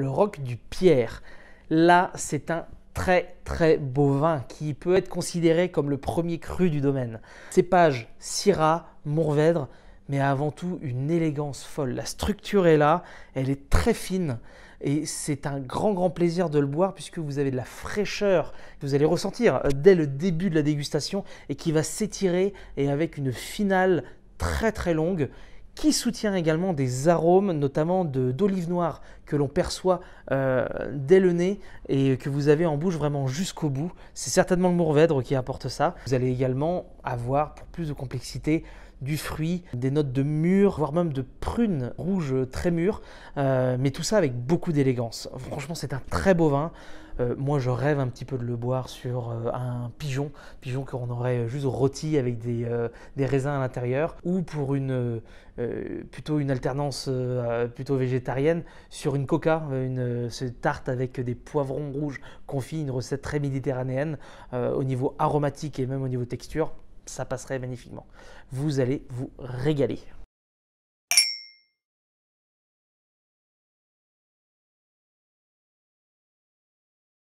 le roc du Pierre. Là, c'est un très très beau vin qui peut être considéré comme le premier cru du domaine. Cépage Syrah, Mourvèdre, mais avant tout une élégance folle. La structure est là, elle est très fine et c'est un grand grand plaisir de le boire puisque vous avez de la fraîcheur que vous allez ressentir euh, dès le début de la dégustation et qui va s'étirer et avec une finale très très longue qui soutient également des arômes, notamment d'olive noire que l'on perçoit euh, dès le nez et que vous avez en bouche vraiment jusqu'au bout. C'est certainement le Mourvèdre qui apporte ça. Vous allez également avoir, pour plus de complexité, du fruit, des notes de mûre, voire même de prunes rouge très mûre, euh, mais tout ça avec beaucoup d'élégance. Franchement, c'est un très beau vin. Euh, moi, je rêve un petit peu de le boire sur un pigeon, pigeon qu'on aurait juste rôti avec des, des raisins à l'intérieur, ou pour une, euh, plutôt une alternance euh, plutôt végétarienne sur une coca, euh, une, tarte avec des poivrons rouges confits, une recette très méditerranéenne au niveau aromatique et même au niveau texture, ça passerait magnifiquement. Vous allez vous régaler.